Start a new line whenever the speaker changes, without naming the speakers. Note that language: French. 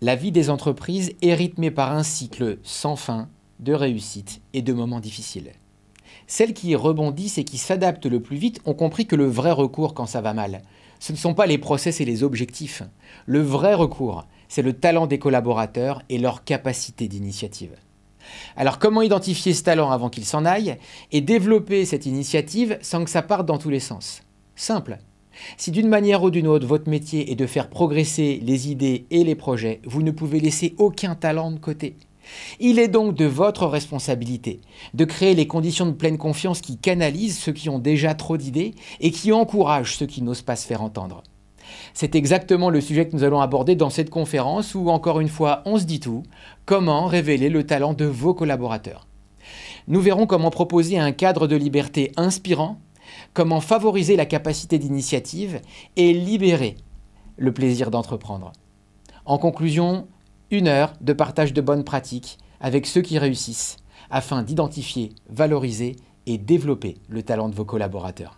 La vie des entreprises est rythmée par un cycle sans fin de réussite et de moments difficiles. Celles qui rebondissent et qui s'adaptent le plus vite ont compris que le vrai recours quand ça va mal, ce ne sont pas les process et les objectifs. Le vrai recours, c'est le talent des collaborateurs et leur capacité d'initiative. Alors comment identifier ce talent avant qu'il s'en aille et développer cette initiative sans que ça parte dans tous les sens Simple, si d'une manière ou d'une autre, votre métier est de faire progresser les idées et les projets, vous ne pouvez laisser aucun talent de côté. Il est donc de votre responsabilité de créer les conditions de pleine confiance qui canalisent ceux qui ont déjà trop d'idées et qui encouragent ceux qui n'osent pas se faire entendre. C'est exactement le sujet que nous allons aborder dans cette conférence où, encore une fois, on se dit tout, comment révéler le talent de vos collaborateurs. Nous verrons comment proposer un cadre de liberté inspirant Comment favoriser la capacité d'initiative et libérer le plaisir d'entreprendre. En conclusion, une heure de partage de bonnes pratiques avec ceux qui réussissent afin d'identifier, valoriser et développer le talent de vos collaborateurs.